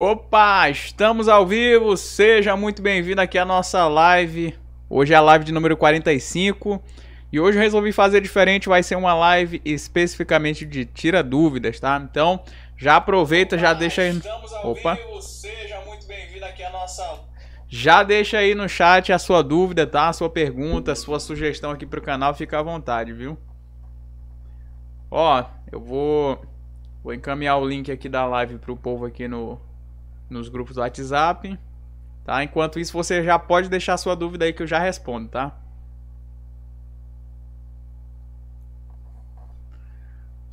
Opa, estamos ao vivo, seja muito bem-vindo aqui à nossa live. Hoje é a live de número 45 e hoje eu resolvi fazer diferente, vai ser uma live especificamente de tira dúvidas, tá? Então, já aproveita, Opa, já deixa aí Opa. Vivo, seja muito bem-vindo aqui à nossa já deixa aí no chat a sua dúvida, tá? A sua pergunta, a sua sugestão aqui pro canal, fica à vontade, viu? Ó, eu vou vou encaminhar o link aqui da live pro povo aqui no nos grupos do WhatsApp, tá? Enquanto isso, você já pode deixar sua dúvida aí que eu já respondo, tá?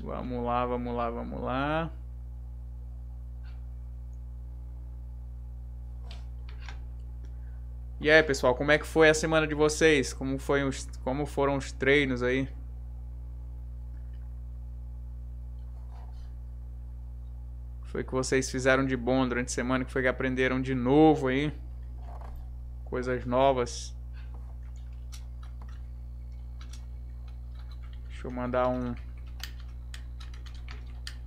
Vamos lá, vamos lá, vamos lá. E aí, pessoal, como é que foi a semana de vocês? Como, foi os, como foram os treinos aí? foi que vocês fizeram de bom durante a semana, que foi que aprenderam de novo aí? Coisas novas. Deixa eu mandar um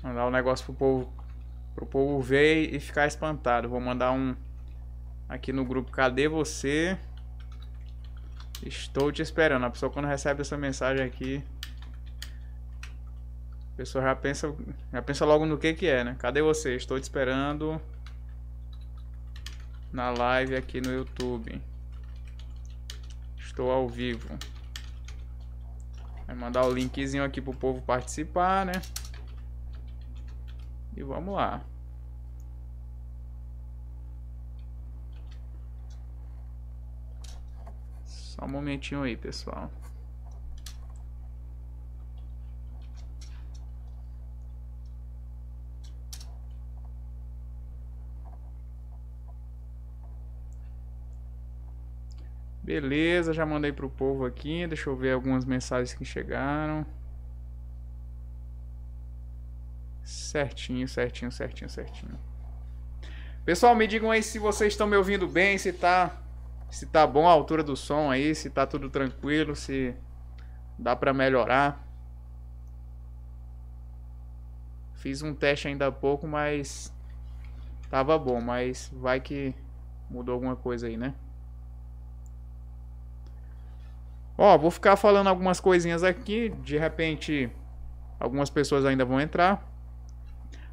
mandar um negócio pro povo pro povo ver e ficar espantado. Vou mandar um aqui no grupo Cadê você? Estou te esperando. A pessoa quando recebe essa mensagem aqui, pessoa já pensa, já pensa logo no que que é, né? Cadê você? Estou te esperando na live aqui no YouTube. Estou ao vivo. Vai mandar o linkzinho aqui pro povo participar, né? E vamos lá. Só um momentinho aí, pessoal. Beleza, já mandei pro povo aqui. Deixa eu ver algumas mensagens que chegaram. Certinho, certinho, certinho, certinho. Pessoal, me digam aí se vocês estão me ouvindo bem, se tá se tá bom a altura do som aí, se tá tudo tranquilo, se dá para melhorar. Fiz um teste ainda há pouco, mas tava bom, mas vai que mudou alguma coisa aí, né? Ó, vou ficar falando algumas coisinhas aqui, de repente algumas pessoas ainda vão entrar.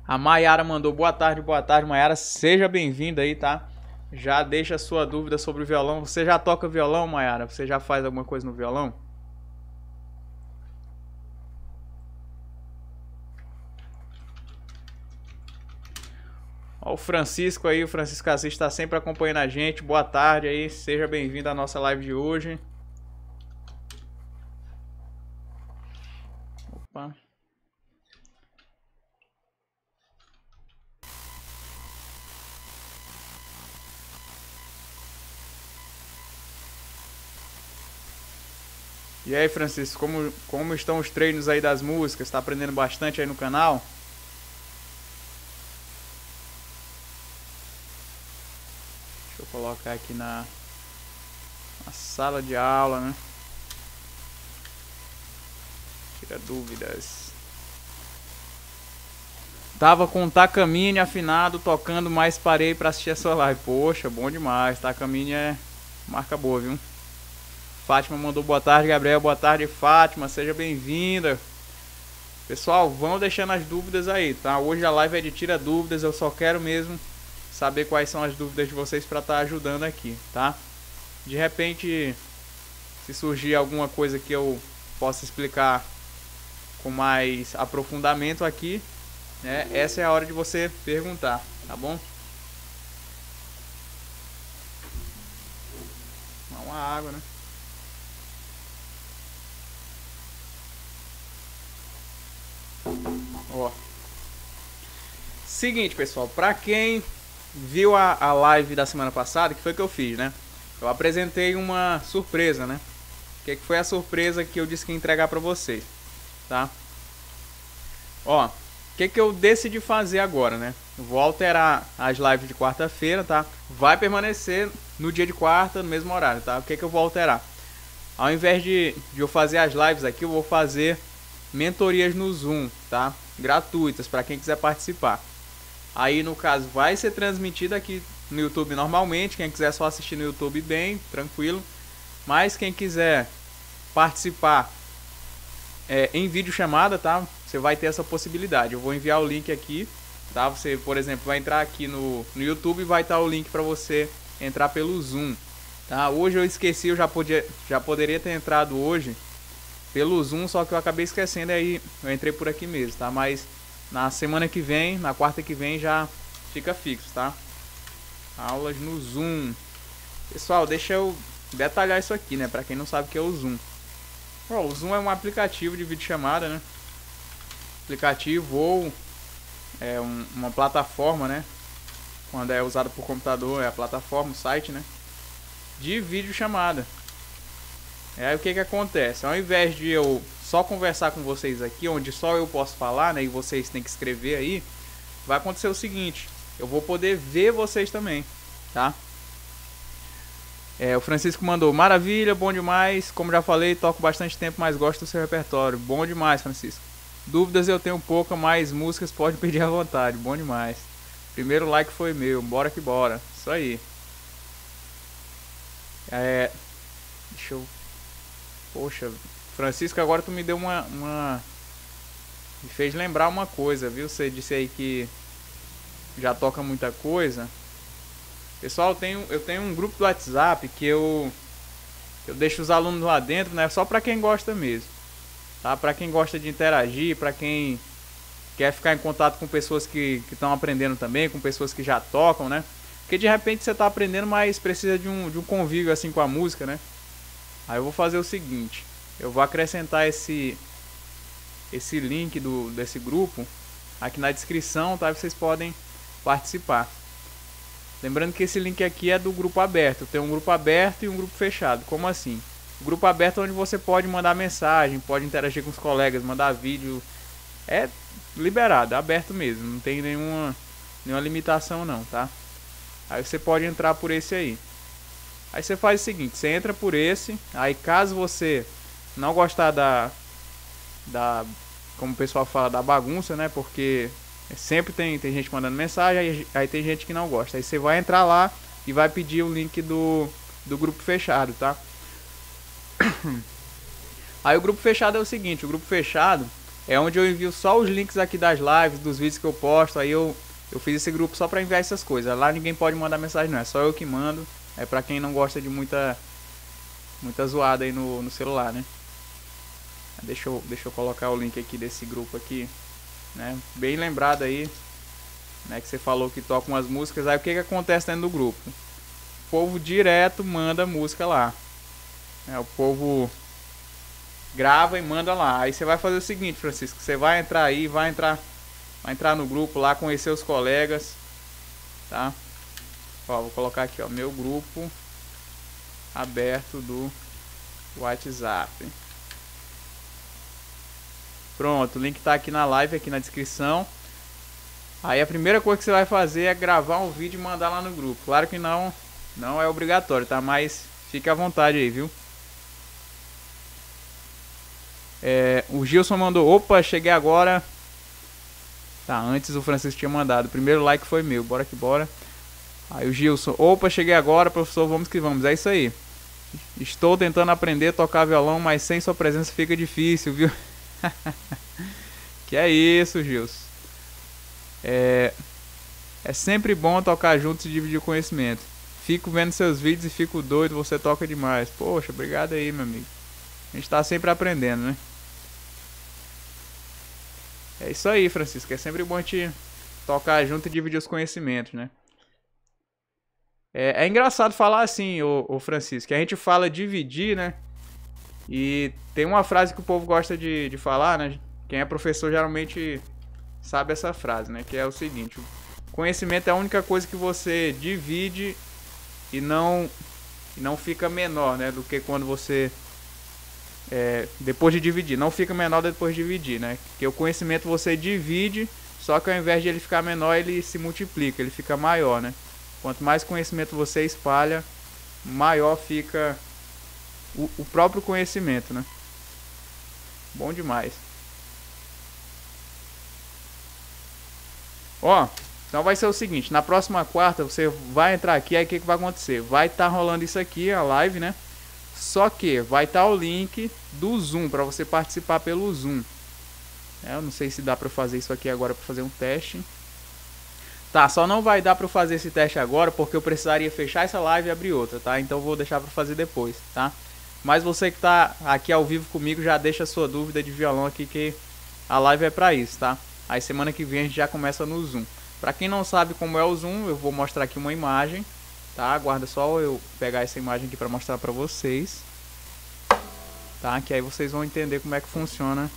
A Mayara mandou boa tarde, boa tarde, Mayara, seja bem-vinda aí, tá? Já deixa a sua dúvida sobre o violão. Você já toca violão, Mayara? Você já faz alguma coisa no violão? Ó, o Francisco aí, o Francisco Assis está sempre acompanhando a gente. Boa tarde aí, seja bem-vindo à nossa live de hoje. E aí, Francisco, como, como estão os treinos aí das músicas? Está aprendendo bastante aí no canal? Deixa eu colocar aqui na, na sala de aula, né? Tira dúvidas. Tava com Takamine afinado, tocando, mas parei para assistir a sua live. Poxa, bom demais. Takamine é marca boa, viu? Fátima mandou boa tarde, Gabriel. Boa tarde, Fátima. Seja bem-vinda. Pessoal, vão deixando as dúvidas aí, tá? Hoje a live é de tira dúvidas. Eu só quero mesmo saber quais são as dúvidas de vocês para estar tá ajudando aqui, tá? De repente, se surgir alguma coisa que eu possa explicar com mais aprofundamento aqui, né? Essa é a hora de você perguntar, tá bom? Uma água, né? Ó. Seguinte, pessoal, para quem viu a, a live da semana passada, que foi que eu fiz, né? Eu apresentei uma surpresa, né? O que, é que foi a surpresa que eu disse que ia entregar para vocês, tá? Ó, o que, é que eu decidi fazer agora, né? vou alterar as lives de quarta-feira, tá? Vai permanecer no dia de quarta, no mesmo horário, tá? O que, é que eu vou alterar? Ao invés de, de eu fazer as lives aqui, eu vou fazer mentorias no Zoom, tá? Gratuitas para quem quiser participar. Aí no caso vai ser transmitida aqui no YouTube normalmente, quem quiser só assistir no YouTube bem, tranquilo. Mas quem quiser participar é, em vídeo chamada, tá? Você vai ter essa possibilidade. Eu vou enviar o link aqui, tá? Você, por exemplo, vai entrar aqui no, no YouTube e vai estar tá o link para você entrar pelo Zoom, tá? Hoje eu esqueci, eu já podia, já poderia ter entrado hoje, pelo Zoom, só que eu acabei esquecendo aí eu entrei por aqui mesmo, tá? Mas na semana que vem, na quarta que vem já fica fixo, tá? Aulas no Zoom. Pessoal, deixa eu detalhar isso aqui, né? Pra quem não sabe o que é o Zoom. Bom, o Zoom é um aplicativo de videochamada, né? Aplicativo ou é um, uma plataforma, né? Quando é usado por computador, é a plataforma, o site, né? De videochamada. chamada é, aí o que que acontece? Ao invés de eu só conversar com vocês aqui, onde só eu posso falar, né, e vocês têm que escrever aí, vai acontecer o seguinte, eu vou poder ver vocês também, tá? É, o Francisco mandou, maravilha, bom demais, como já falei, toco bastante tempo, mas gosto do seu repertório. Bom demais, Francisco. Dúvidas eu tenho pouca, mas músicas pode pedir à vontade, bom demais. Primeiro like foi meu, bora que bora, isso aí. É, deixa eu Poxa, Francisco, agora tu me deu uma, uma. Me fez lembrar uma coisa, viu? Você disse aí que já toca muita coisa. Pessoal, eu tenho, eu tenho um grupo do WhatsApp que eu. Eu deixo os alunos lá dentro, né? Só pra quem gosta mesmo. Tá? Pra quem gosta de interagir, pra quem quer ficar em contato com pessoas que estão aprendendo também, com pessoas que já tocam, né? Porque de repente você tá aprendendo, mas precisa de um, de um convívio assim com a música, né? Aí eu vou fazer o seguinte, eu vou acrescentar esse esse link do desse grupo aqui na descrição, tá? Vocês podem participar. Lembrando que esse link aqui é do grupo aberto. Tem um grupo aberto e um grupo fechado. Como assim? O grupo aberto é onde você pode mandar mensagem, pode interagir com os colegas, mandar vídeo. É liberado, é aberto mesmo. Não tem nenhuma, nenhuma limitação não, tá? Aí você pode entrar por esse aí. Aí você faz o seguinte, você entra por esse, aí caso você não gostar da da como o pessoal fala da bagunça, né? Porque sempre tem, tem gente mandando mensagem, aí, aí tem gente que não gosta. Aí você vai entrar lá e vai pedir o link do do grupo fechado, tá? Aí o grupo fechado é o seguinte, o grupo fechado é onde eu envio só os links aqui das lives, dos vídeos que eu posto, aí eu eu fiz esse grupo só para enviar essas coisas. Lá ninguém pode mandar mensagem, não, é só eu que mando. É pra quem não gosta de muita muita zoada aí no, no celular, né? Deixa eu, deixa eu colocar o link aqui desse grupo aqui, né? Bem lembrado aí, né? Que você falou que toca umas músicas. Aí o que que acontece dentro do grupo? O povo direto manda música lá. é O povo grava e manda lá. Aí você vai fazer o seguinte, Francisco, você vai entrar aí, vai entrar, vai entrar no grupo lá, conhecer os colegas, tá? Ó, vou colocar aqui, ó, meu grupo aberto do WhatsApp. Pronto, o link tá aqui na live, aqui na descrição. Aí a primeira coisa que você vai fazer é gravar um vídeo e mandar lá no grupo. Claro que não, não é obrigatório, tá? Mas fique à vontade aí, viu? É, o Gilson mandou, opa, cheguei agora. Tá, antes o Francisco tinha mandado. O primeiro like foi meu, bora que bora. Aí o Gilson, opa, cheguei agora, professor, vamos que vamos. É isso aí. Estou tentando aprender a tocar violão, mas sem sua presença fica difícil, viu? que é isso, Gilson. É... é sempre bom tocar juntos e dividir conhecimento. Fico vendo seus vídeos e fico doido, você toca demais. Poxa, obrigado aí, meu amigo. A gente tá sempre aprendendo, né? É isso aí, Francisco. É sempre bom te tocar junto e dividir os conhecimentos, né? É, é engraçado falar assim, o, Francisco, que a gente fala dividir, né? E tem uma frase que o povo gosta de, de falar, né? Quem é professor geralmente sabe essa frase, né? Que é o seguinte: o conhecimento é a única coisa que você divide e não, e não fica menor, né? Do que quando você. É, depois de dividir. Não fica menor depois de dividir, né? Porque o conhecimento você divide, só que ao invés de ele ficar menor, ele se multiplica, ele fica maior, né? Quanto mais conhecimento você espalha, maior fica o, o próprio conhecimento, né? Bom demais. Ó, então vai ser o seguinte, na próxima quarta você vai entrar aqui, aí o que, que vai acontecer? Vai estar tá rolando isso aqui, a live, né? Só que vai estar tá o link do Zoom, para você participar pelo Zoom. É, eu não sei se dá para fazer isso aqui agora para fazer um teste. Tá, só não vai dar para eu fazer esse teste agora, porque eu precisaria fechar essa live e abrir outra, tá? Então vou deixar para fazer depois, tá? Mas você que tá aqui ao vivo comigo, já deixa a sua dúvida de violão aqui, que a live é para isso, tá? Aí semana que vem a gente já começa no Zoom. Para quem não sabe como é o Zoom, eu vou mostrar aqui uma imagem, tá? Aguarda só eu pegar essa imagem aqui para mostrar para vocês, tá? Que aí vocês vão entender como é que funciona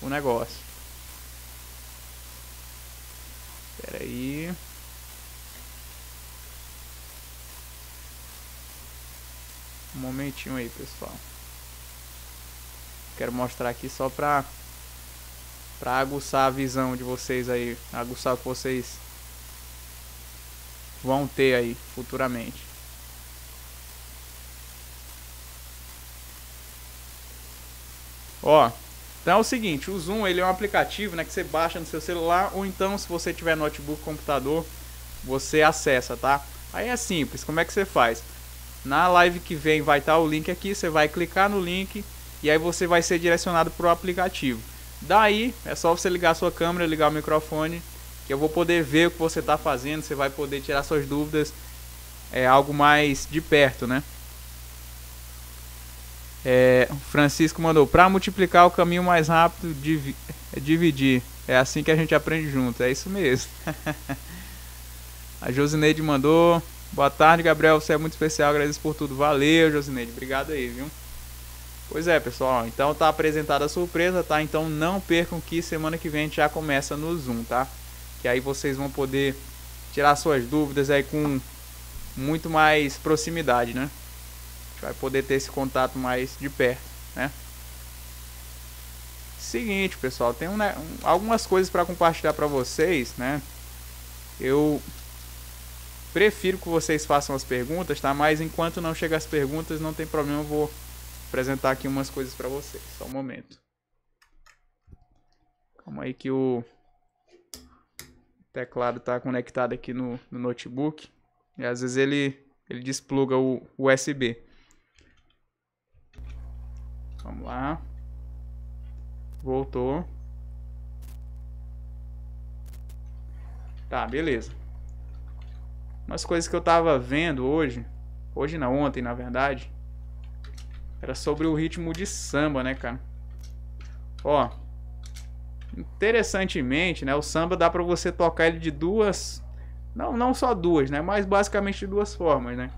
o negócio. Espera aí. Um momentinho aí, pessoal. Quero mostrar aqui só pra, pra aguçar a visão de vocês aí. Aguçar o que vocês vão ter aí futuramente. Ó, então é o seguinte, o Zoom ele é um aplicativo né, que você baixa no seu celular ou então se você tiver notebook, computador, você acessa, tá? Aí é simples, como é que você faz? Na live que vem vai estar tá o link aqui, você vai clicar no link e aí você vai ser direcionado para o aplicativo. Daí é só você ligar a sua câmera, ligar o microfone, que eu vou poder ver o que você está fazendo, você vai poder tirar suas dúvidas, é algo mais de perto, né? É, Francisco mandou: para multiplicar o caminho mais rápido, é dividir. É assim que a gente aprende junto. É isso mesmo. a Josineide mandou: boa tarde, Gabriel. Você é muito especial. Agradeço por tudo. Valeu, Josineide. Obrigado aí, viu? Pois é, pessoal. Então tá apresentada a surpresa, tá? Então não percam que semana que vem a gente já começa no Zoom, tá? Que aí vocês vão poder tirar suas dúvidas aí com muito mais proximidade, né? gente vai poder ter esse contato mais de perto, né? Seguinte, pessoal, tem um, né, algumas coisas para compartilhar para vocês, né? Eu prefiro que vocês façam as perguntas, tá? Mas enquanto não chegar as perguntas, não tem problema, eu vou apresentar aqui umas coisas para vocês. Só um momento. Calma aí que o teclado tá conectado aqui no, no notebook. E às vezes ele, ele despluga o USB. Vamos lá. Voltou. Tá, beleza. Umas coisas que eu tava vendo hoje, hoje não, ontem na verdade, era sobre o ritmo de samba, né, cara? Ó, interessantemente, né, o samba dá para você tocar ele de duas, não, não só duas, né, mas basicamente de duas formas, né?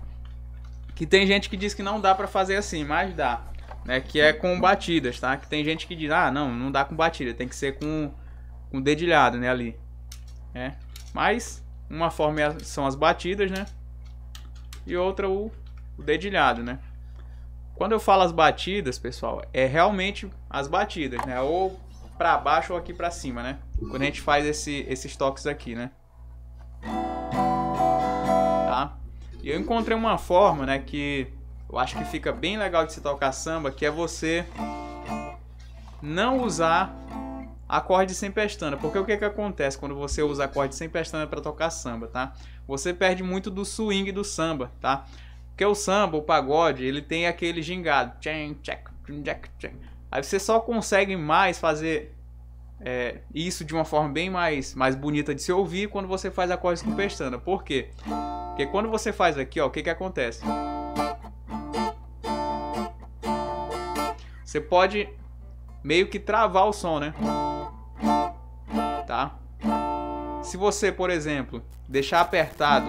Que tem gente que diz que não dá para fazer assim, mas dá é que é com batidas, tá? Que tem gente que diz, ah, não, não dá com batida, tem que ser com, com dedilhado, né, ali. É. Mas, uma forma é são as batidas, né? E outra o, o dedilhado, né? Quando eu falo as batidas, pessoal, é realmente as batidas, né? Ou para baixo ou aqui para cima, né? Quando a gente faz esse, esses toques aqui, né? Tá? E eu encontrei uma forma, né, que eu acho que fica bem legal de se tocar samba, que é você não usar acorde sem pestana, porque o que que acontece quando você usa acorde sem pestana para tocar samba, tá? Você perde muito do swing do samba, tá? Porque o samba, o pagode, ele tem aquele gingado, Aí você só consegue mais fazer é, isso de uma forma bem mais, mais bonita de se ouvir quando você faz acordes com pestana. Por quê? Porque quando você faz aqui, ó, o que que acontece? você pode meio que travar o som, né? Tá? Se você, por exemplo, deixar apertado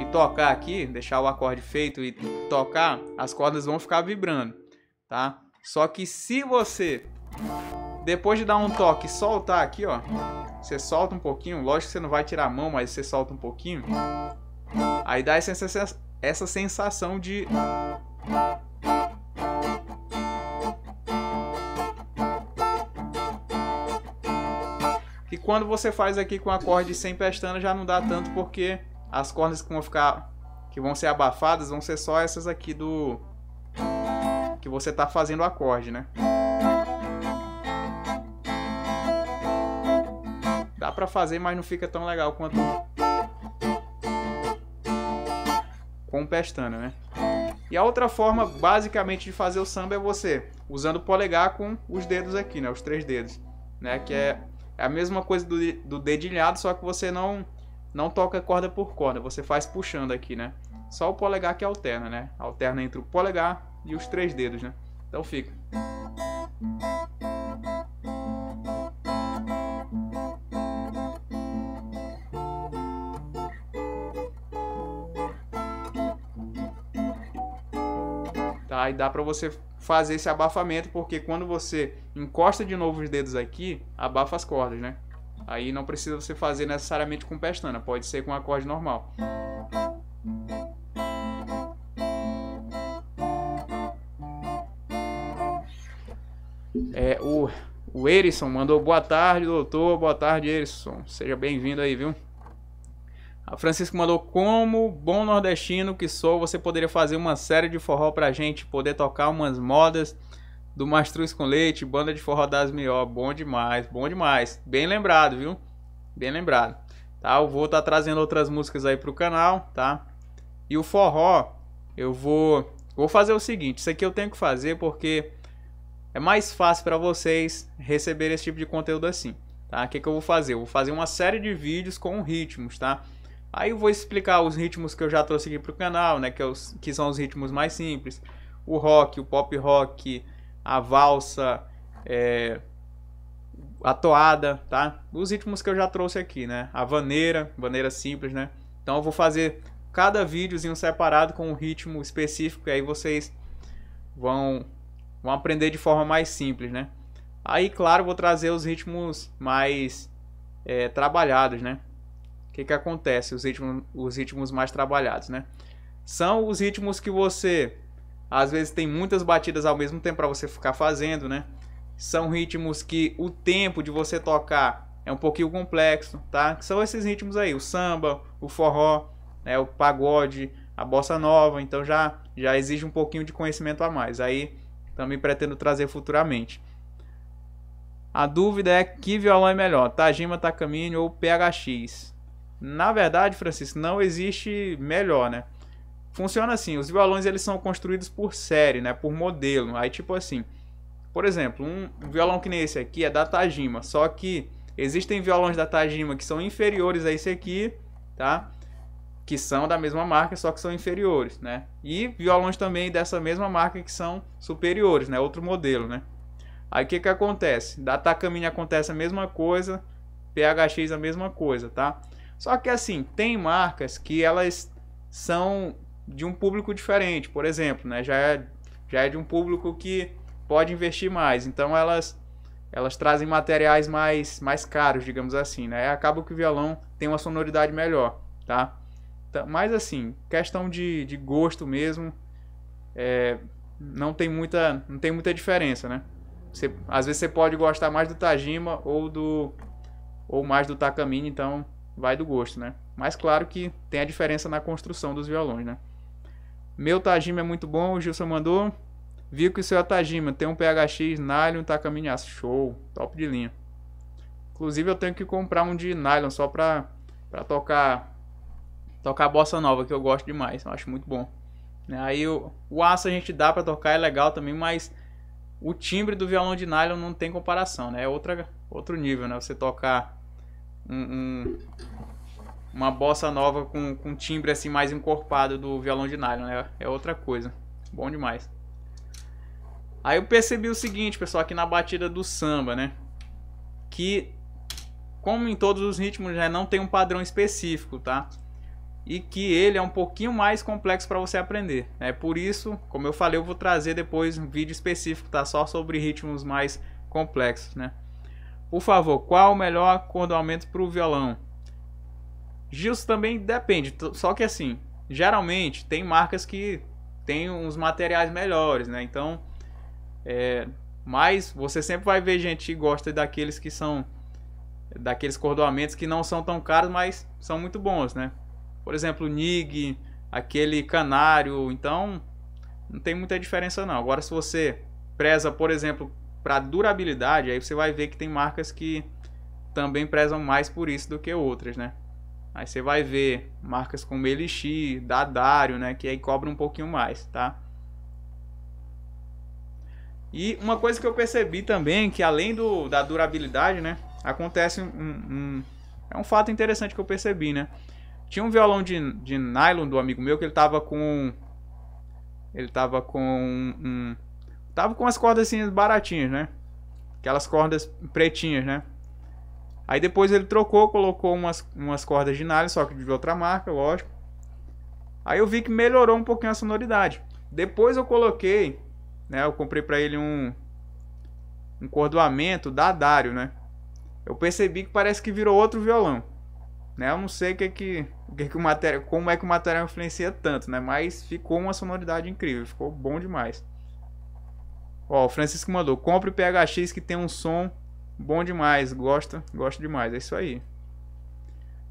e tocar aqui, deixar o acorde feito e tocar, as cordas vão ficar vibrando, tá? Só que se você depois de dar um toque soltar aqui, ó, você solta um pouquinho, lógico que você não vai tirar a mão, mas você solta um pouquinho. Aí dá essa sensação de Quando você faz aqui com a corda sem pestana já não dá tanto porque as cordas que vão ficar que vão ser abafadas vão ser só essas aqui do que você tá fazendo o acorde, né? Dá para fazer, mas não fica tão legal quanto com pestana, né? E a outra forma, basicamente, de fazer o samba é você usando o polegar com os dedos aqui, né? Os três dedos, né? Que é é a mesma coisa do, do dedilhado, só que você não não toca corda por corda, você faz puxando aqui, né? Só o polegar que alterna, né? Alterna entre o polegar e os três dedos, né? Então fica. Aí dá para você fazer esse abafamento, porque quando você encosta de novo os dedos aqui, abafa as cordas, né? Aí não precisa você fazer necessariamente com pestana, pode ser com acorde normal. É, o, o Erison mandou boa tarde, doutor. Boa tarde, Erison. Seja bem-vindo aí, viu? A Francisco mandou como bom nordestino que sou, você poderia fazer uma série de forró pra gente poder tocar umas modas do Mastruz com Leite, banda de forró das Mió, bom demais, bom demais. Bem lembrado, viu? Bem lembrado. Tá, eu vou estar tá trazendo outras músicas aí pro canal, tá? E o forró, eu vou vou fazer o seguinte, isso aqui eu tenho que fazer porque é mais fácil para vocês receber esse tipo de conteúdo assim, tá? O que, que eu vou fazer? Eu vou fazer uma série de vídeos com ritmos, tá? Aí eu vou explicar os ritmos que eu já trouxe aqui para o canal, né? Que, é os, que são os ritmos mais simples. O rock, o pop rock, a valsa, é, a toada, tá? Os ritmos que eu já trouxe aqui, né? A vaneira, vaneira simples, né? Então eu vou fazer cada vídeozinho separado com um ritmo específico e aí vocês vão, vão aprender de forma mais simples, né? Aí, claro, vou trazer os ritmos mais é, trabalhados, né? o que, que acontece? Os ritmos, os ritmos mais trabalhados, né? São os ritmos que você às vezes tem muitas batidas ao mesmo tempo para você ficar fazendo, né? São ritmos que o tempo de você tocar é um pouquinho complexo, tá? Que são esses ritmos aí, o samba, o forró, né, o pagode, a bossa nova, então já já exige um pouquinho de conhecimento a mais. Aí também pretendo trazer futuramente. A dúvida é que violão é melhor, Tajima Takamine ou PHX? Na verdade, Francisco, não existe melhor, né? Funciona assim, os violões eles são construídos por série, né? Por modelo. Aí tipo assim, por exemplo, um violão que nem esse aqui é da Tajima, só que existem violões da Tajima que são inferiores a esse aqui, tá? Que são da mesma marca, só que são inferiores, né? E violões também dessa mesma marca que são superiores, né? Outro modelo, né? Aí o que que acontece? Da Takamine acontece a mesma coisa, PHX a mesma coisa, tá? Só que assim, tem marcas que elas são de um público diferente, por exemplo, né? Já é, já é de um público que pode investir mais. Então elas elas trazem materiais mais mais caros, digamos assim, né? É, acaba que o violão tem uma sonoridade melhor, tá? tá? Mas assim, questão de, de gosto mesmo, é, não tem muita não tem muita diferença, né? Você, às vezes você pode gostar mais do Tajima ou do ou mais do Takamine, então vai do gosto, né? Mas claro que tem a diferença na construção dos violões, né? Meu Tajima é muito bom, o Gilson mandou. Vi que o seu é Tajima tem um PHX nylon tá aço Show, top de linha. Inclusive eu tenho que comprar um de nylon só pra, pra tocar tocar bossa nova, que eu gosto demais, eu acho muito bom. Né, aí o, o aço a gente dá pra tocar, é legal também, mas o timbre do violão de nylon não tem comparação, né? É outra, outro nível, né? Você tocar um, uma bossa nova com, com timbre assim mais encorpado do violão de nylon, né? É outra coisa. Bom demais. Aí eu percebi o seguinte, pessoal, aqui na batida do samba, né? Que, como em todos os ritmos, né, não tem um padrão específico, tá? E que ele é um pouquinho mais complexo para você aprender. É né? por isso, como eu falei, eu vou trazer depois um vídeo específico, tá? Só sobre ritmos mais complexos, né? Por favor, qual o melhor acordoamento para o violão? Gilson também depende, só que assim, geralmente tem marcas que tem uns materiais melhores, né? Então, é, mas você sempre vai ver gente que gosta daqueles que são daqueles cordoamentos que não são tão caros, mas são muito bons, né? Por exemplo, o Nig, aquele canário, então não tem muita diferença não. Agora se você preza, por exemplo, para durabilidade, aí você vai ver que tem marcas que também prezam mais por isso do que outras, né? Aí você vai ver marcas como Elixir, Dadário, né, que aí cobra um pouquinho mais, tá? E uma coisa que eu percebi também, que além do, da durabilidade, né, acontece um, um, É um fato interessante que eu percebi, né? Tinha um violão de, de nylon do amigo meu que ele tava com... Ele tava com um, um Tava com as cordas assim baratinhas, né? Aquelas cordas pretinhas, né? Aí depois ele trocou, colocou umas, umas cordas de nylon, só que de outra marca, lógico. Aí eu vi que melhorou um pouquinho a sonoridade. Depois eu coloquei, né? Eu comprei para ele um um cordoamento da Dario, né? Eu percebi que parece que virou outro violão, né? Eu não sei que que, que, que o material, como é que o material influencia tanto, né? Mas ficou uma sonoridade incrível, ficou bom demais. Ó, o Francisco mandou, compre o PHX que tem um som bom demais, gosta, gosta demais, é isso aí.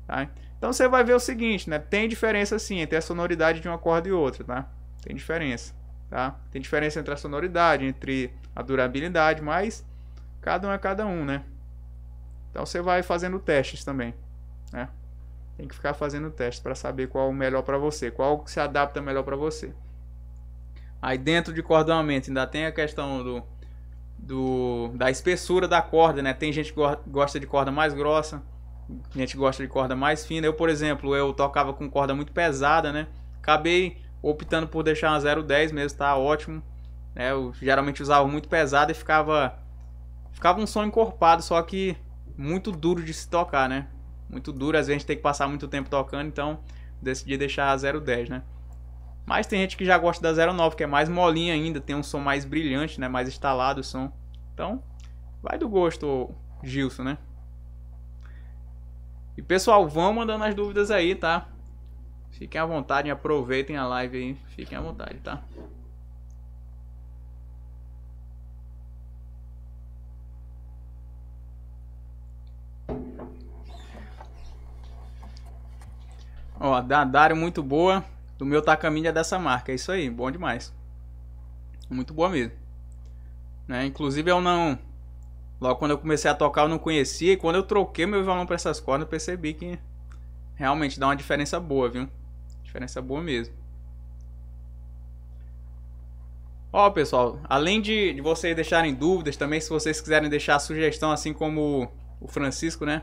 Tá? Então você vai ver o seguinte, né? Tem diferença sim entre a sonoridade de uma corda e outra, tá? Tem diferença, tá? Tem diferença entre a sonoridade, entre a durabilidade, mas cada um é cada um, né? Então você vai fazendo testes também, né? Tem que ficar fazendo testes para saber qual o melhor para você, qual se adapta melhor para você. Aí dentro de cordonamento ainda tem a questão do, do da espessura da corda, né? Tem gente que gosta de corda mais grossa, gente que gosta de corda mais fina. Eu, por exemplo, eu tocava com corda muito pesada, né? Acabei optando por deixar uma 010 mesmo, tá ótimo. né? eu geralmente usava muito pesada e ficava ficava um som encorpado, só que muito duro de se tocar, né? Muito duro, às vezes a gente tem que passar muito tempo tocando, então decidi deixar a 010, né? Mas tem gente que já gosta da 09, que é mais molinha ainda, tem um som mais brilhante, né? Mais instalado o som. Então, vai do gosto, Gilson, né? E pessoal, vão mandando as dúvidas aí, tá? Fiquem à vontade, aproveitem a live aí, fiquem à vontade, tá? Ó, da muito boa do meu Takamine é dessa marca. É isso aí, bom demais. Muito boa mesmo. Né? Inclusive eu não. Logo quando eu comecei a tocar eu não conhecia. E quando eu troquei meu violão para essas cordas, eu percebi que realmente dá uma diferença boa, viu? Diferença boa mesmo. Ó, pessoal, além de, de vocês deixarem dúvidas, também se vocês quiserem deixar sugestão, assim como o Francisco, né?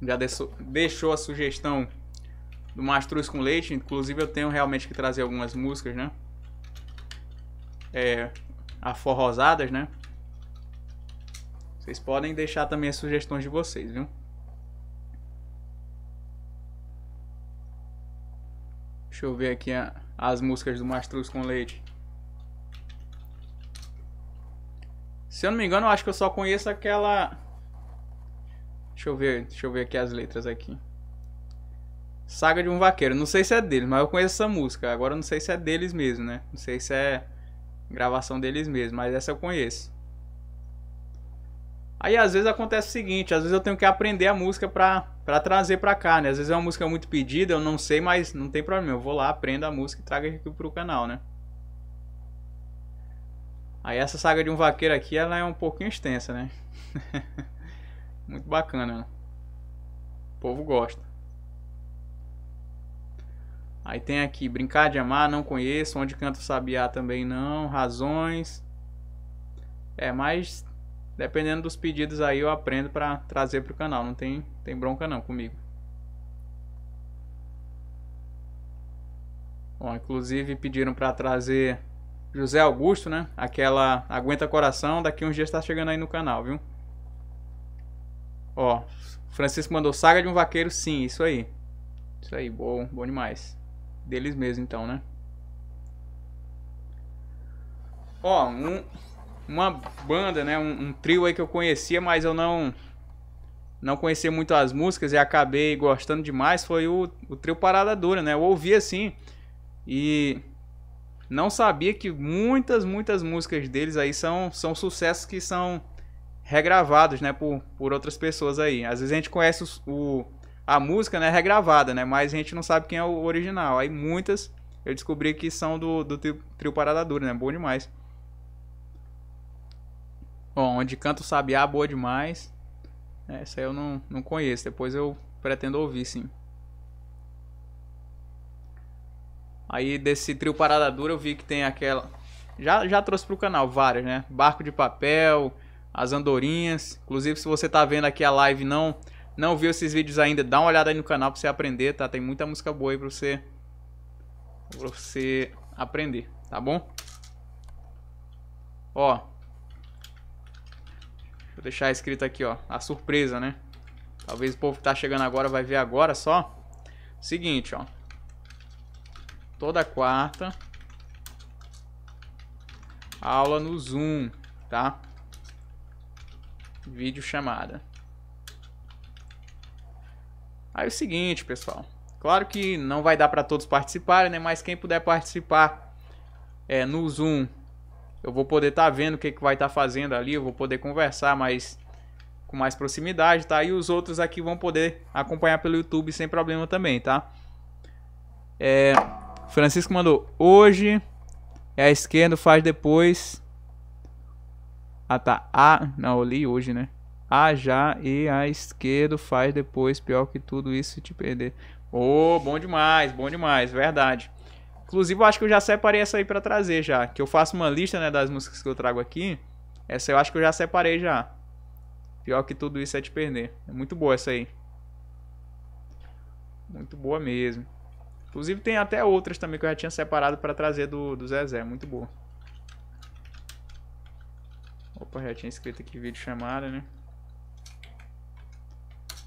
Já deixou, deixou a sugestão do Mastruz com Leite. Inclusive, eu tenho realmente que trazer algumas músicas, né? É, aforrosadas, né? Vocês podem deixar também as sugestões de vocês, viu? Deixa eu ver aqui a, as músicas do Mastruz com Leite. Se eu não me engano, eu acho que eu só conheço aquela... Deixa eu ver, deixa eu ver aqui as letras aqui. Saga de um Vaqueiro. Não sei se é deles, mas eu conheço essa música. Agora não sei se é deles mesmo, né? Não sei se é gravação deles mesmo, mas essa eu conheço. Aí às vezes acontece o seguinte, às vezes eu tenho que aprender a música pra, pra trazer pra cá, né? Às vezes é uma música muito pedida, eu não sei, mas não tem problema. Eu vou lá, aprendo a música e trago aqui pro canal, né? Aí essa saga de um vaqueiro aqui, ela é um pouquinho extensa, né? muito bacana. Né? O povo gosta. Aí tem aqui Brincar de Amar, não conheço. Onde canta o Sabiá também não. Razões. É, mas dependendo dos pedidos aí eu aprendo para trazer pro canal. Não tem, tem bronca não comigo. Bom, inclusive pediram para trazer José Augusto, né? Aquela Aguenta Coração. Daqui uns dias tá chegando aí no canal, viu? Ó, Francisco mandou Saga de um Vaqueiro, sim, isso aí. Isso aí, bom, bom demais deles mesmos, então, né? Ó, um, uma banda, né? Um, um, trio aí que eu conhecia, mas eu não não conhecia muito as músicas e acabei gostando demais foi o, o trio Parada Dura, né? Eu ouvi assim e não sabia que muitas, muitas músicas deles aí são, são sucessos que são regravados, né? Por, por outras pessoas aí. Às vezes a gente conhece o a música né, é regravada, né? Mas a gente não sabe quem é o original. Aí muitas eu descobri que são do, do trio, trio Parada Dura, né? Bom demais. Bom, onde canto o Sabiá, boa demais. É, essa eu não, não conheço, depois eu pretendo ouvir, sim. Aí desse trio Parada Dura eu vi que tem aquela... Já, já trouxe pro canal várias, né? Barco de Papel, As Andorinhas. Inclusive, se você tá vendo aqui a live não não viu esses vídeos ainda, dá uma olhada aí no canal pra você aprender, tá? Tem muita música boa aí pra você, pra você aprender, tá bom? Ó. Vou deixar escrito aqui, ó. A surpresa, né? Talvez o povo que tá chegando agora vai ver agora só. Seguinte, ó. Toda quarta. Aula no Zoom, tá? Vídeo chamada. Aí é o seguinte, pessoal. Claro que não vai dar para todos participarem, né? Mas quem puder participar é, no Zoom, eu vou poder estar tá vendo o que, que vai estar tá fazendo ali, eu vou poder conversar mais com mais proximidade, tá? E os outros aqui vão poder acompanhar pelo YouTube sem problema também, tá? É, Francisco mandou hoje é a esquerda, faz depois. Ah tá. Ah, não, eu li hoje, né? a já e a esquerdo faz depois. Pior que tudo isso te perder. Ô, oh, bom demais, bom demais, verdade. Inclusive, eu acho que eu já separei essa aí para trazer já. Que eu faço uma lista né, das músicas que eu trago aqui. Essa eu acho que eu já separei já. Pior que tudo isso é te perder. É muito boa essa aí. Muito boa mesmo. Inclusive tem até outras também que eu já tinha separado para trazer do, do Zezé. Muito boa. Opa, já tinha escrito aqui vídeo chamada, né?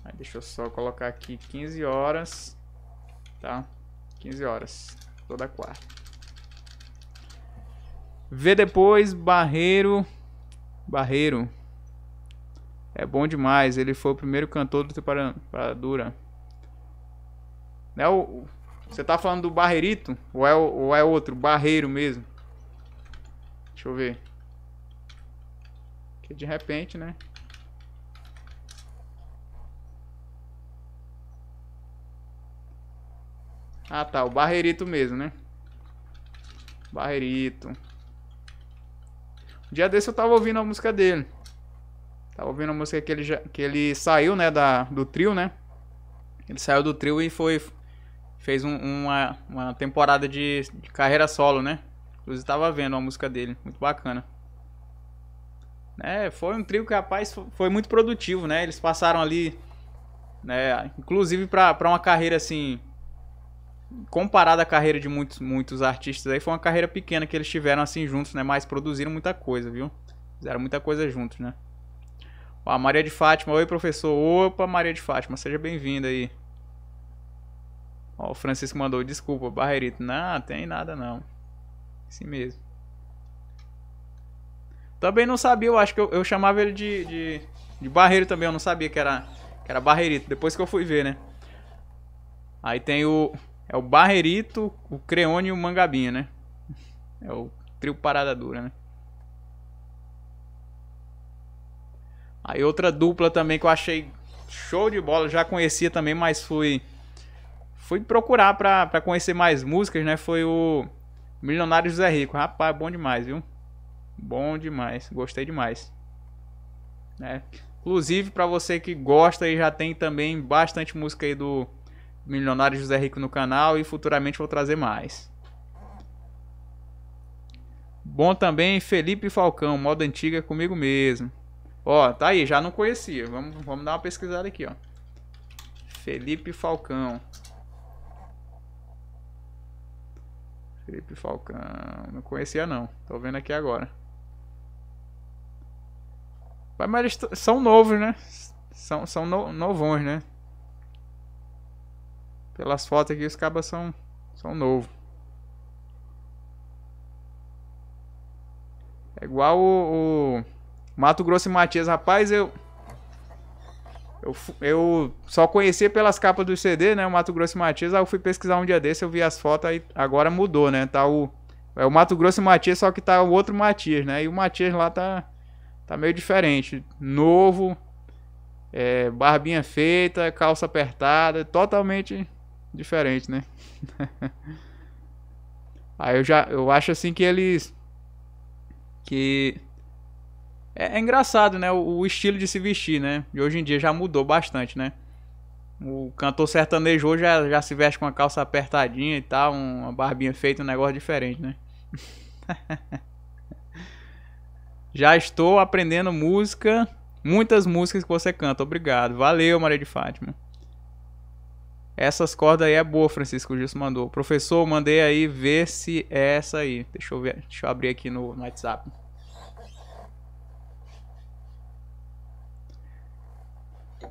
Aí deixa eu só colocar aqui 15 horas, tá? 15 horas, toda quarta. Vê depois, Barreiro. Barreiro. É bom demais, ele foi o primeiro cantor do Não Né, o, você tá falando do Barreirito? Ou é, ou é outro? Barreiro mesmo? Deixa eu ver. Que de repente, né? Ah, tá. O Barreirito mesmo, né? Barreirito. Um dia desse eu tava ouvindo a música dele. Tava ouvindo a música que ele, já, que ele saiu, né? Da, do trio, né? Ele saiu do trio e foi... Fez um, uma, uma temporada de, de carreira solo, né? Inclusive tava vendo a música dele. Muito bacana. É, foi um trio que, rapaz, foi muito produtivo, né? Eles passaram ali, né? Inclusive para uma carreira assim comparado à carreira de muitos, muitos artistas aí, foi uma carreira pequena que eles tiveram assim juntos, né? Mas produziram muita coisa, viu? Fizeram muita coisa juntos, né? A Maria de Fátima, oi professor. Opa, Maria de Fátima, seja bem-vinda aí. Ó, o Francisco mandou, desculpa, Barreirito. Não, tem nada não. Assim mesmo. Também não sabia, eu acho que eu, eu chamava ele de, de, de, Barreiro também, eu não sabia que era, que era Barreirito. Depois que eu fui ver, né? Aí tem o é o Barrerito, o Creone e o Mangabinha, né? É o trio Parada Dura, né? Aí outra dupla também que eu achei show de bola, já conhecia também, mas fui fui procurar para conhecer mais músicas, né? Foi o Milionário José Rico. Rapaz, bom demais, viu? Bom demais, gostei demais. Né? Inclusive para você que gosta e já tem também bastante música aí do Milionário José Rico no canal e futuramente vou trazer mais. Bom também Felipe Falcão, moda antiga comigo mesmo. Ó, tá aí, já não conhecia. Vamos, vamos dar uma pesquisada aqui, ó. Felipe Falcão. Felipe Falcão, não conhecia não. Tô vendo aqui agora. Mas eles são novos, né? São, são no, novões, né? Pelas fotos aqui, os cabas são, são novos. É igual o, o Mato Grosso e Matias. Rapaz, eu, eu, eu só conhecia pelas capas do CD, né? O Mato Grosso e Matias. Aí eu fui pesquisar um dia desse, eu vi as fotos, aí agora mudou, né? Tá o, é o Mato Grosso e Matias, só que tá o outro Matias, né? E o Matias lá tá, tá meio diferente. Novo, é, barbinha feita, calça apertada, totalmente diferente, né? Aí eu já eu acho assim que eles que é, é engraçado, né, o, o, estilo de se vestir, né? E hoje em dia já mudou bastante, né? O cantor sertanejo hoje já, já se veste com uma calça apertadinha e tal, uma barbinha feita, um negócio diferente, né? já estou aprendendo música, muitas músicas que você canta. Obrigado. Valeu, Maria de Fátima. Essas cordas aí é boa, Francisco o Gilson mandou. Professor, mandei aí ver se é essa aí. Deixa eu ver, deixa eu abrir aqui no, no WhatsApp.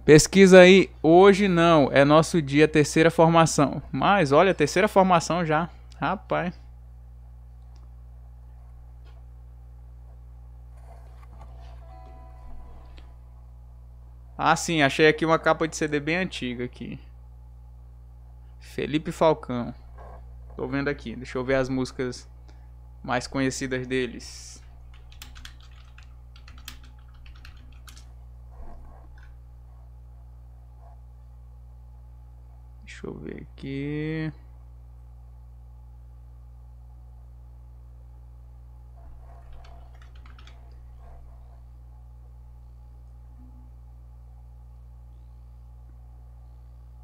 Pesquisa aí, hoje não, é nosso dia, terceira formação. Mas olha, terceira formação já. Rapaz. Ah, sim, achei aqui uma capa de CD bem antiga aqui. Felipe Falcão. Tô vendo aqui. Deixa eu ver as músicas mais conhecidas deles. Deixa eu ver aqui.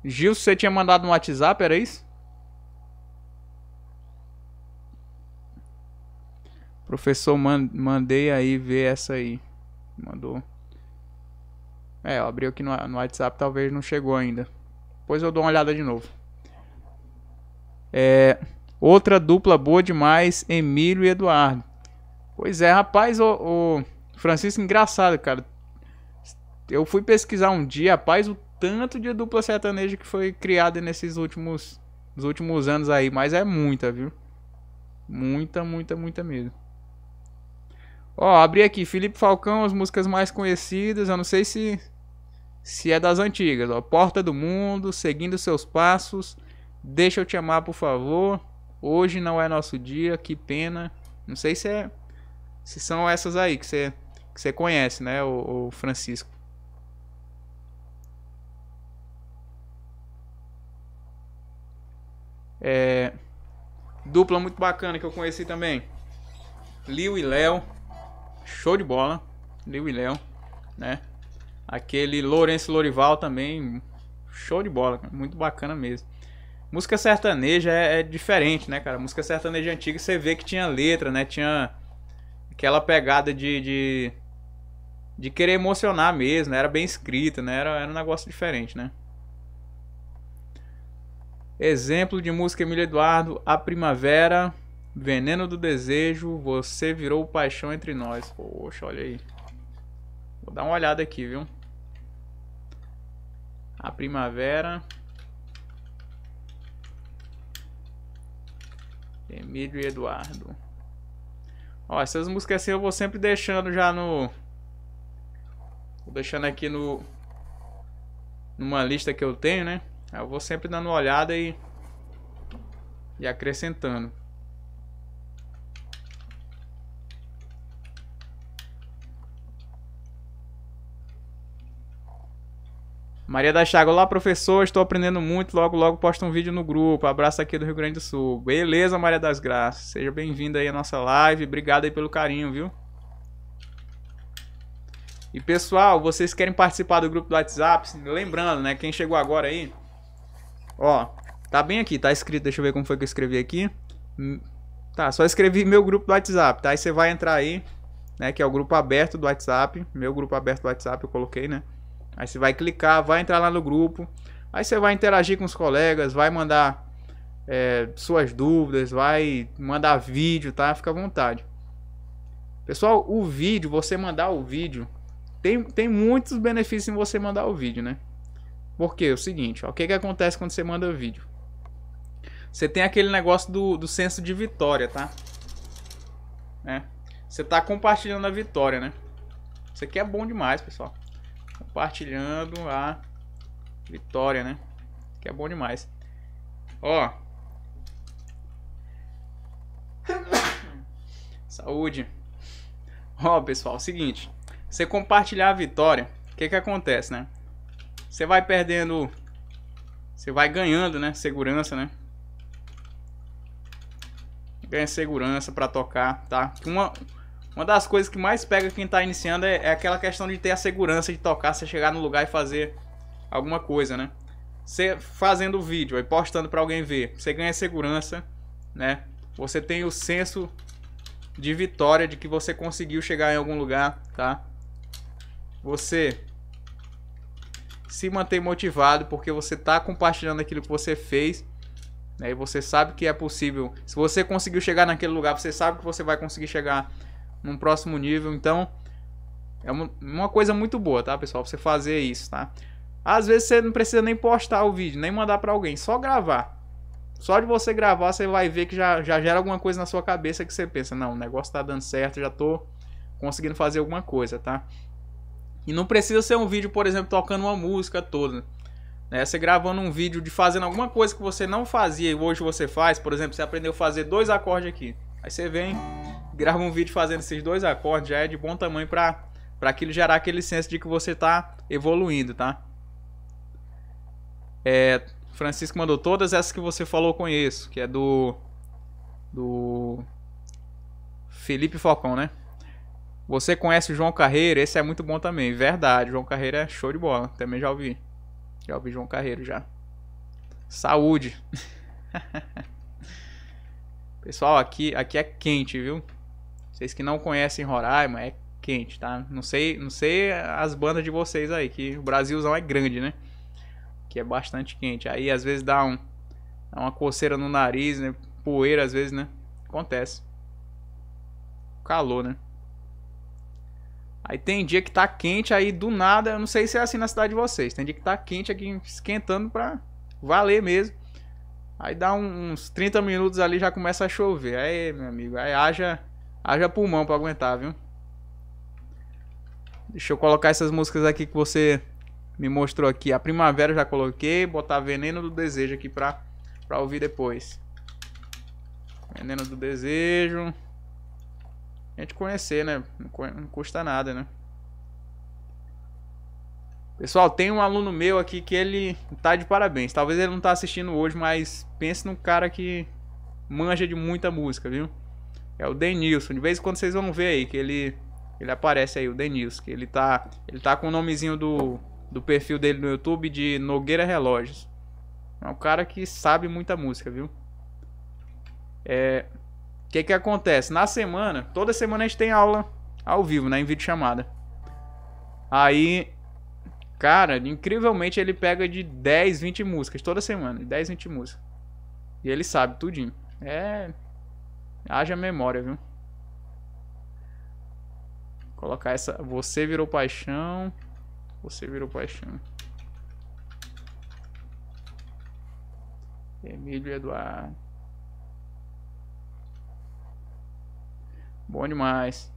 Gil, você tinha mandado no WhatsApp, era isso? Professor, man mandei aí ver essa aí. Mandou. É, eu abri aqui no, no WhatsApp, talvez não chegou ainda. Depois eu dou uma olhada de novo. É, outra dupla boa demais, Emílio e Eduardo. Pois é, rapaz, o, o Francisco, engraçado, cara. Eu fui pesquisar um dia, rapaz, o tanto de dupla sertaneja que foi criada nesses últimos, nos últimos anos aí, mas é muita, viu? Muita, muita, muita mesmo. Ó, abri aqui, Felipe Falcão, as músicas mais conhecidas, eu não sei se se é das antigas, ó, Porta do Mundo, Seguindo Seus Passos, Deixa Eu Te Amar, Por Favor, Hoje Não É Nosso Dia, Que Pena, não sei se é, se são essas aí que você, que você conhece, né, o, o Francisco. É, dupla muito bacana que eu conheci também. Liu e Léo. Show de bola. Liu e Léo, né? Aquele Lourenço Lorival também. Show de bola, muito bacana mesmo. Música sertaneja é, é, diferente, né, cara? Música sertaneja antiga você vê que tinha letra, né? Tinha aquela pegada de, de, de querer emocionar mesmo, né? Era bem escrita, né? Era, era um negócio diferente, né? Exemplo de música Emílio Eduardo, A Primavera, Veneno do Desejo, Você Virou Paixão Entre Nós. Poxa, olha aí. Vou dar uma olhada aqui, viu? A Primavera. Emílio e Eduardo. Ó, essas músicas assim eu vou sempre deixando já no... Vou deixando aqui no... Numa lista que eu tenho, né? Eu vou sempre dando uma olhada e, e acrescentando. Maria da Chaga, olá professor, estou aprendendo muito, logo logo posta um vídeo no grupo, abraço aqui do Rio Grande do Sul. Beleza, Maria das Graças, seja bem-vinda aí à nossa live, obrigado aí pelo carinho, viu? E pessoal, vocês querem participar do grupo do WhatsApp? Lembrando, né, quem chegou agora aí, Ó, tá bem aqui, tá escrito, deixa eu ver como foi que eu escrevi aqui. Hum, tá, só escrevi meu grupo do WhatsApp, tá? Aí você vai entrar aí, né, que é o grupo aberto do WhatsApp, meu grupo aberto do WhatsApp eu coloquei, né? Aí você vai clicar, vai entrar lá no grupo, aí você vai interagir com os colegas, vai mandar é, suas dúvidas, vai mandar vídeo, tá? Fica à vontade. Pessoal, o vídeo, você mandar o vídeo, tem, tem muitos benefícios em você mandar o vídeo, né? Porque é o seguinte, ó, o que, que acontece quando você manda vídeo? Você tem aquele negócio do, do senso de vitória, tá? Né? Você tá compartilhando a vitória, né? Isso aqui é bom demais, pessoal. Compartilhando a vitória, né? Que é bom demais. Ó. Saúde. Ó, pessoal, é o seguinte. Você compartilhar a vitória, o que que acontece, né? Você vai perdendo... Você vai ganhando, né? Segurança, né? Ganha segurança pra tocar, tá? Uma, uma das coisas que mais pega quem tá iniciando é, é aquela questão de ter a segurança de tocar, você chegar no lugar e fazer alguma coisa, né? Você fazendo o vídeo e postando pra alguém ver, você ganha segurança, né? Você tem o senso de vitória de que você conseguiu chegar em algum lugar, tá? Você se manter motivado, porque você está compartilhando aquilo que você fez. Né? E você sabe que é possível. Se você conseguiu chegar naquele lugar, você sabe que você vai conseguir chegar num próximo nível. Então, é uma, coisa muito boa, tá, pessoal? Você fazer isso, tá? Às vezes você não precisa nem postar o vídeo, nem mandar para alguém, só gravar. Só de você gravar, você vai ver que já, já gera alguma coisa na sua cabeça que você pensa, não, o negócio tá dando certo, já tô conseguindo fazer alguma coisa, tá? E não precisa ser um vídeo, por exemplo, tocando uma música toda. Né? Você gravando um vídeo de fazendo alguma coisa que você não fazia e hoje você faz, por exemplo, você aprendeu a fazer dois acordes aqui. Aí você vem, grava um vídeo fazendo esses dois acordes, já é de bom tamanho para para aquilo gerar aquele senso de que você está evoluindo, tá? É, Francisco mandou todas essas que você falou conheço, que é do do Felipe Falcão, né? Você conhece o João Carreiro? Esse é muito bom também. Verdade, João Carreiro é show de bola. Também já ouvi. Já ouvi João Carreiro já. Saúde. Pessoal, aqui, aqui é quente, viu? Vocês que não conhecem Roraima, é quente, tá? Não sei, não sei as bandas de vocês aí, que o Brasilzão é grande, né? Que é bastante quente. Aí às vezes dá um dá uma coceira no nariz, né? Poeira às vezes, né? Acontece. Calor, né? Aí tem dia que tá quente, aí do nada, eu não sei se é assim na cidade de vocês, tem dia que tá quente aqui esquentando pra valer mesmo. Aí dá uns 30 minutos ali já começa a chover. Aí, meu amigo, aí haja, haja pulmão pra aguentar, viu? Deixa eu colocar essas músicas aqui que você me mostrou aqui. A Primavera eu já coloquei, botar Veneno do Desejo aqui pra, pra ouvir depois. Veneno do Desejo a gente conhecer, né? Não custa nada, né? Pessoal, tem um aluno meu aqui que ele tá de parabéns. Talvez ele não tá assistindo hoje, mas pense num cara que manja de muita música, viu? É o Denilson. De vez em quando vocês vão ver aí que ele ele aparece aí o Denilson, que ele tá ele tá com o nomezinho do do perfil dele no YouTube de Nogueira Relógios. É um cara que sabe muita música, viu? É, que que acontece? Na semana, toda semana a gente tem aula ao vivo, né, em vídeo chamada. Aí, cara, incrivelmente ele pega de 10, 20 músicas toda semana, 10, 20 músicas. E ele sabe tudinho. É haja memória, viu? Vou colocar essa você virou paixão. Você virou paixão. Emílio Eduardo Bom demais.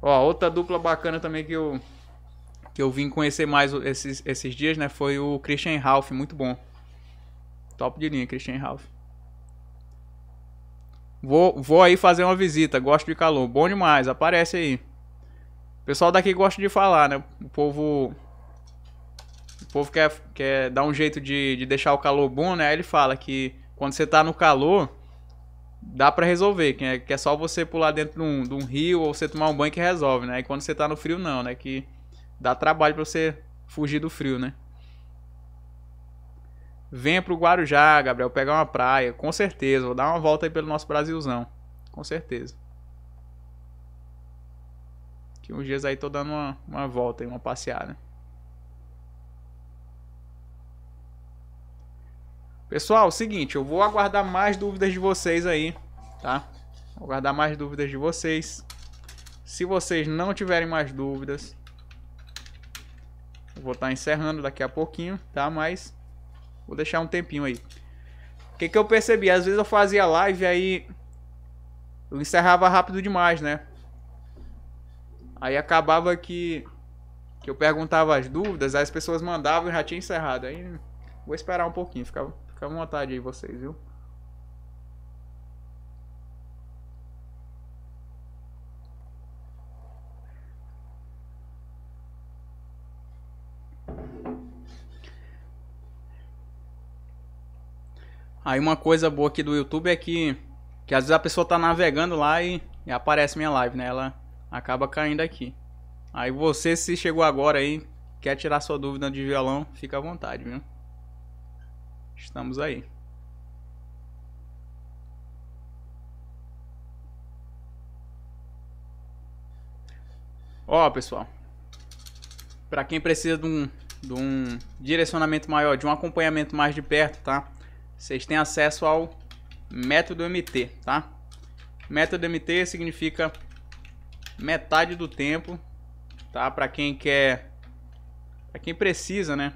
Ó, outra dupla bacana também que eu, que eu vim conhecer mais esses, esses dias, né? Foi o Christian Ralph, muito bom. Top de linha, Christian Ralph. Vou, vou aí fazer uma visita, gosto de calor. Bom demais, aparece aí. O pessoal daqui gosta de falar, né? O povo. O povo quer, quer dar um jeito de, de deixar o calor bom, né? Aí ele fala que quando você tá no calor, dá para resolver, que é, que é só você pular dentro de um, de um, rio ou você tomar um banho que resolve, né? E quando você tá no frio, não, né? Que dá trabalho para você fugir do frio, né? Venha pro Guarujá, Gabriel, pegar uma praia, com certeza. Vou dar uma volta aí pelo nosso Brasilzão, com certeza. Que uns dias aí tô dando uma, uma volta aí, uma passeada. Pessoal, seguinte, eu vou aguardar mais dúvidas de vocês aí, tá? Vou aguardar mais dúvidas de vocês. Se vocês não tiverem mais dúvidas, vou estar tá encerrando daqui a pouquinho, tá? Mas vou deixar um tempinho aí. O que, que eu percebi? Às vezes eu fazia live aí eu encerrava rápido demais, né? Aí acabava que, que eu perguntava as dúvidas, aí as pessoas mandavam e já tinha encerrado. Aí vou esperar um pouquinho, ficava Fica à vontade aí vocês, viu? Aí uma coisa boa aqui do YouTube é que, que às vezes a pessoa tá navegando lá e, e aparece minha live, né? Ela acaba caindo aqui. Aí você se chegou agora aí, quer tirar sua dúvida de violão, fica à vontade, viu? Estamos aí. Ó, pessoal. Para quem precisa de um, de um direcionamento maior, de um acompanhamento mais de perto, tá? Vocês têm acesso ao método MT, tá? Método MT significa metade do tempo, tá? Para quem quer, para quem precisa, né?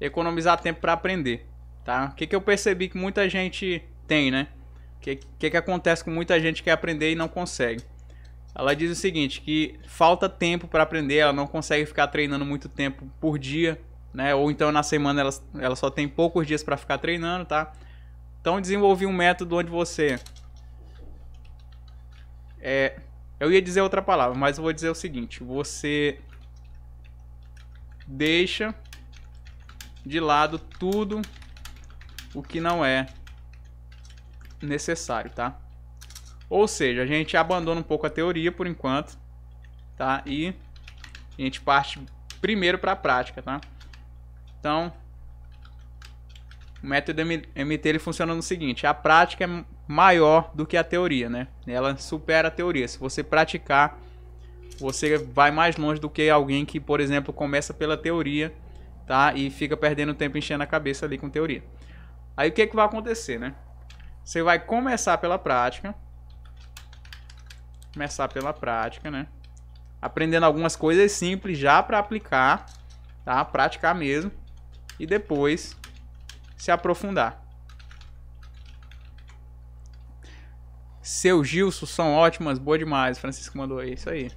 economizar tempo para aprender, tá? O que, que eu percebi que muita gente tem, né? O que, que, que acontece com muita gente que quer aprender e não consegue? Ela diz o seguinte, que falta tempo para aprender, ela não consegue ficar treinando muito tempo por dia, né? Ou então na semana ela, ela só tem poucos dias para ficar treinando, tá? Então desenvolvi um método onde você... É, eu ia dizer outra palavra, mas eu vou dizer o seguinte, você deixa de lado tudo o que não é necessário, tá? Ou seja, a gente abandona um pouco a teoria por enquanto, tá? E a gente parte primeiro para a prática, tá? Então, o método MT ele funciona no seguinte: a prática é maior do que a teoria, né? Ela supera a teoria. Se você praticar, você vai mais longe do que alguém que, por exemplo, começa pela teoria tá? E fica perdendo tempo enchendo a cabeça ali com teoria. Aí o que, é que vai acontecer, né? Você vai começar pela prática. Começar pela prática, né? Aprendendo algumas coisas simples já para aplicar, tá? Praticar mesmo. E depois se aprofundar. Seu Gilson são ótimas, boa demais. Francisco mandou aí, isso aí.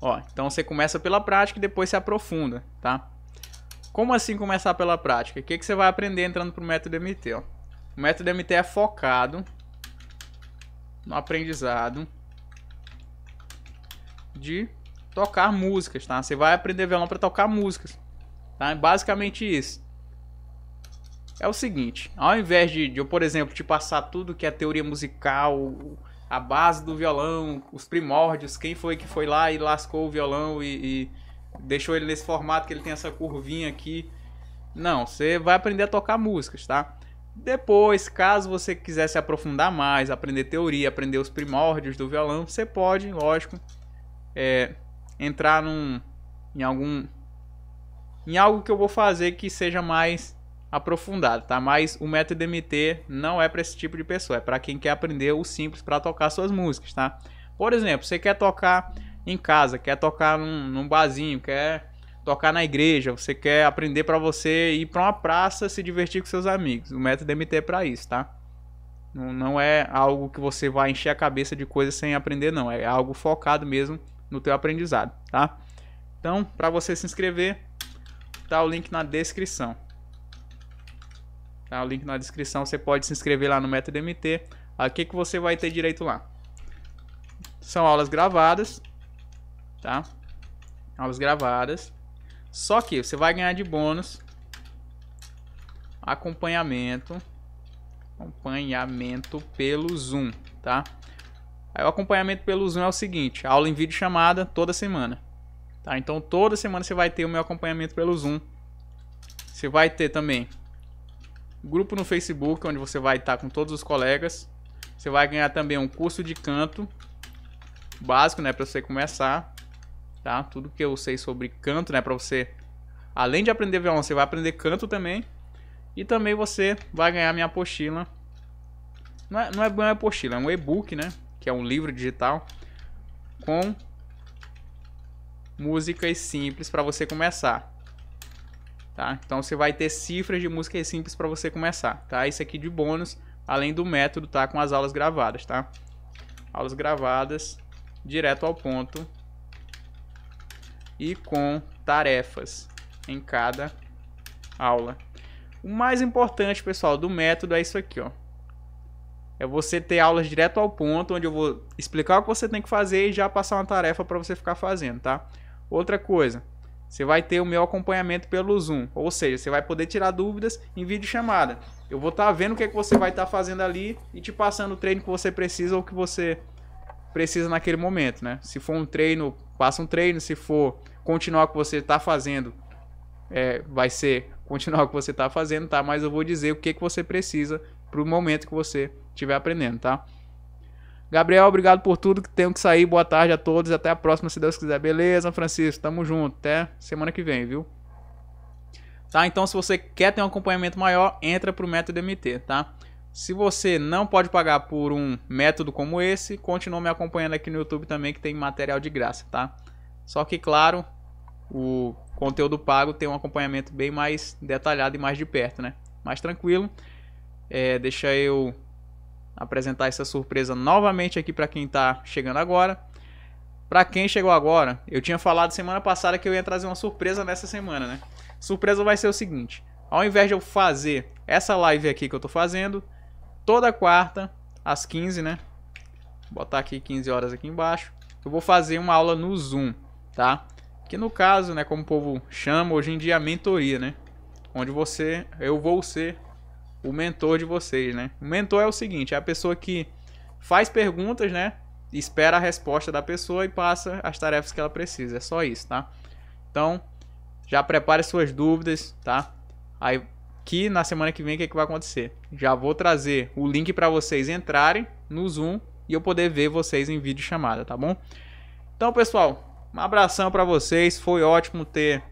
Ó, então você começa pela prática e depois se aprofunda, tá? Como assim começar pela prática? O que, que você vai aprender entrando para o método MT? Ó? O método MT é focado no aprendizado de tocar músicas, tá? Você vai aprender violão para tocar músicas, tá? É basicamente isso. É o seguinte, ao invés de, de eu, por exemplo, te passar tudo que é teoria musical, a base do violão, os primórdios, quem foi que foi lá e lascou o violão e, e deixou ele nesse formato que ele tem essa curvinha aqui. Não, você vai aprender a tocar músicas, tá? Depois, caso você quiser se aprofundar mais, aprender teoria, aprender os primórdios do violão, você pode, lógico, é, entrar num, em algum em algo que eu vou fazer que seja mais aprofundado, tá? Mas o método MT não é para esse tipo de pessoa, é para quem quer aprender o simples para tocar suas músicas, tá? Por exemplo, você quer tocar em casa, quer tocar num, num barzinho, quer tocar na igreja, você quer aprender para você ir para uma praça se divertir com seus amigos. O método MT é para isso, tá? Não, é algo que você vai encher a cabeça de coisas sem aprender, não. É algo focado mesmo no teu aprendizado, tá? Então, para você se inscrever, tá o link na descrição. Tá o link na descrição, você pode se inscrever lá no MetaDMT. O que, que você vai ter direito lá? São aulas gravadas, tá? Aulas gravadas. Só que você vai ganhar de bônus acompanhamento, acompanhamento pelo Zoom, tá? Aí o acompanhamento pelo Zoom é o seguinte, aula em vídeo chamada toda semana, tá? Então toda semana você vai ter o meu acompanhamento pelo Zoom. Você vai ter também grupo no Facebook, onde você vai estar com todos os colegas. Você vai ganhar também um curso de canto básico, né, para você começar tá? Tudo que eu sei sobre canto, né, para você além de aprender violão, você vai aprender canto também. E também você vai ganhar minha apostila. Não é, não é uma apostila, é um e-book, né, que é um livro digital com músicas simples para você começar. Tá? Então você vai ter cifras de músicas simples para você começar, tá? Isso aqui de bônus, além do método, tá? Com as aulas gravadas, tá? Aulas gravadas, direto ao ponto, e com tarefas em cada aula. O mais importante, pessoal, do método é isso aqui, ó. É você ter aulas direto ao ponto, onde eu vou explicar o que você tem que fazer e já passar uma tarefa para você ficar fazendo, tá? Outra coisa, você vai ter o meu acompanhamento pelo Zoom, ou seja, você vai poder tirar dúvidas em vídeo chamada. Eu vou estar tá vendo o que, é que você vai estar tá fazendo ali e te passando o treino que você precisa ou que você precisa naquele momento, né? Se for um treino, passa um treino, se for continuar o que você está fazendo é, vai ser continuar o que você está fazendo, tá? Mas eu vou dizer o que, que você precisa para o momento que você estiver aprendendo, tá? Gabriel, obrigado por tudo. Que tenho que sair. Boa tarde a todos. Até a próxima, se Deus quiser. Beleza, Francisco? Tamo junto. Até semana que vem, viu? Tá? Então, se você quer ter um acompanhamento maior, entra pro método MT, tá? Se você não pode pagar por um método como esse, continue me acompanhando aqui no YouTube também, que tem material de graça, tá? Só que, claro, o conteúdo pago tem um acompanhamento bem mais detalhado e mais de perto, né? Mais tranquilo. É, deixa eu apresentar essa surpresa novamente aqui para quem está chegando agora. Para quem chegou agora, eu tinha falado semana passada que eu ia trazer uma surpresa nessa semana, né? Surpresa vai ser o seguinte: ao invés de eu fazer essa live aqui que eu tô fazendo, toda quarta às 15, né? Vou botar aqui 15 horas aqui embaixo. Eu vou fazer uma aula no Zoom tá? Que no caso, né, como o povo chama hoje em dia, é a mentoria, né? Onde você, eu vou ser o mentor de vocês, né? O mentor é o seguinte, é a pessoa que faz perguntas, né? Espera a resposta da pessoa e passa as tarefas que ela precisa. É só isso, tá? Então, já prepare suas dúvidas, tá? Aí que na semana que vem o que, é que vai acontecer? Já vou trazer o link para vocês entrarem no Zoom e eu poder ver vocês em vídeo chamada, tá bom? Então, pessoal, um abração para vocês. Foi ótimo ter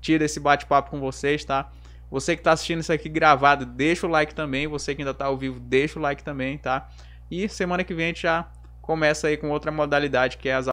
tido esse bate-papo com vocês, tá? Você que tá assistindo isso aqui gravado, deixa o like também. Você que ainda tá ao vivo, deixa o like também, tá? E semana que vem a gente já começa aí com outra modalidade, que é as